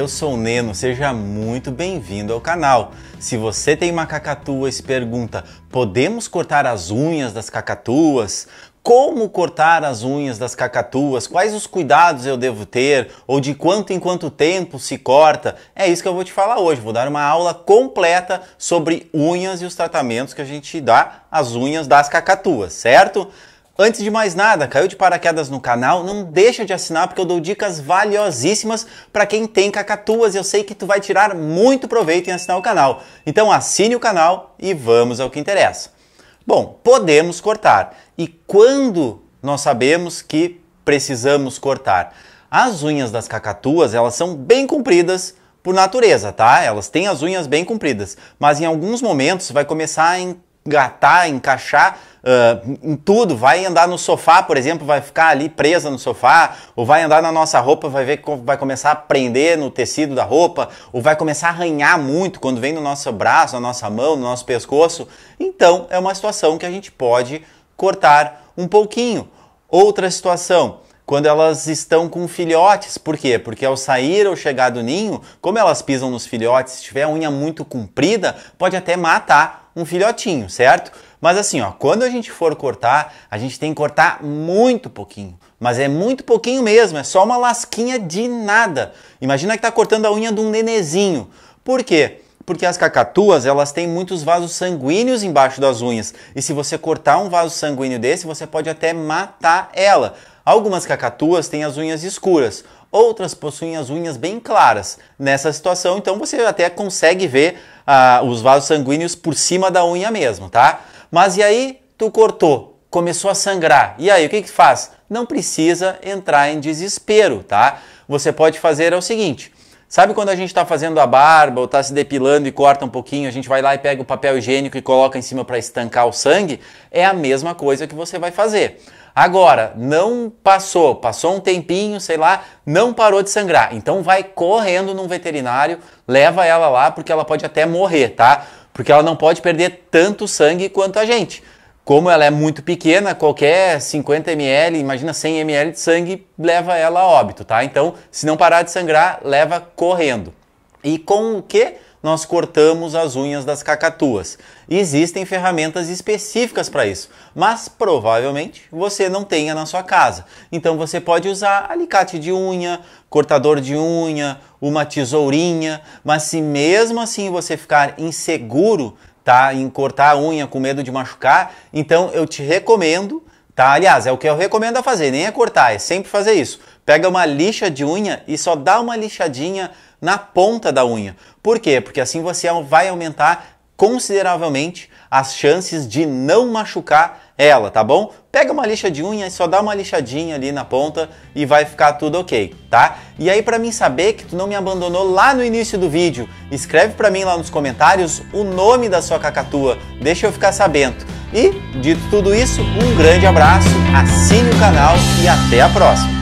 eu sou o Neno, seja muito bem-vindo ao canal. Se você tem uma cacatua e se pergunta, podemos cortar as unhas das cacatuas? Como cortar as unhas das cacatuas? Quais os cuidados eu devo ter? Ou de quanto em quanto tempo se corta? É isso que eu vou te falar hoje. Vou dar uma aula completa sobre unhas e os tratamentos que a gente dá às unhas das cacatuas, certo? Antes de mais nada, caiu de paraquedas no canal? Não deixa de assinar porque eu dou dicas valiosíssimas para quem tem cacatuas e eu sei que tu vai tirar muito proveito em assinar o canal. Então assine o canal e vamos ao que interessa. Bom, podemos cortar. E quando nós sabemos que precisamos cortar? As unhas das cacatuas, elas são bem compridas por natureza, tá? Elas têm as unhas bem compridas, mas em alguns momentos vai começar a engatar, encaixar uh, em tudo. Vai andar no sofá, por exemplo, vai ficar ali presa no sofá, ou vai andar na nossa roupa, vai ver que vai começar a prender no tecido da roupa, ou vai começar a arranhar muito quando vem no nosso braço, na nossa mão, no nosso pescoço. Então, é uma situação que a gente pode cortar um pouquinho. Outra situação, quando elas estão com filhotes. Por quê? Porque ao sair ou chegar do ninho, como elas pisam nos filhotes, se tiver a unha muito comprida, pode até matar um filhotinho, certo? Mas assim, ó, quando a gente for cortar, a gente tem que cortar muito pouquinho. Mas é muito pouquinho mesmo, é só uma lasquinha de nada. Imagina que tá cortando a unha de um nenezinho. Por quê? porque as cacatuas elas têm muitos vasos sanguíneos embaixo das unhas e se você cortar um vaso sanguíneo desse você pode até matar ela. Algumas cacatuas têm as unhas escuras, outras possuem as unhas bem claras. Nessa situação, então você até consegue ver ah, os vasos sanguíneos por cima da unha mesmo, tá? Mas e aí, tu cortou, começou a sangrar. E aí, o que que faz? Não precisa entrar em desespero, tá? Você pode fazer é o seguinte: Sabe quando a gente está fazendo a barba ou está se depilando e corta um pouquinho, a gente vai lá e pega o papel higiênico e coloca em cima para estancar o sangue? É a mesma coisa que você vai fazer. Agora, não passou, passou um tempinho, sei lá, não parou de sangrar. Então vai correndo num veterinário, leva ela lá porque ela pode até morrer, tá? Porque ela não pode perder tanto sangue quanto a gente como ela é muito pequena, qualquer 50 ml, imagina 100 ml de sangue, leva ela a óbito, tá? Então, se não parar de sangrar, leva correndo. E com o que nós cortamos as unhas das cacatuas? Existem ferramentas específicas para isso, mas provavelmente você não tenha na sua casa. Então você pode usar alicate de unha, cortador de unha, uma tesourinha, mas se mesmo assim você ficar inseguro, tá? Em cortar a unha com medo de machucar. Então eu te recomendo, tá? Aliás, é o que eu recomendo a fazer, nem é cortar, é sempre fazer isso. Pega uma lixa de unha e só dá uma lixadinha na ponta da unha. Por quê? Porque assim você vai aumentar consideravelmente as chances de não machucar ela, tá bom? Pega uma lixa de unha e só dá uma lixadinha ali na ponta e vai ficar tudo ok, tá? E aí para mim saber que tu não me abandonou lá no início do vídeo, escreve para mim lá nos comentários o nome da sua cacatua, deixa eu ficar sabendo. E, dito tudo isso, um grande abraço, assine o canal e até a próxima!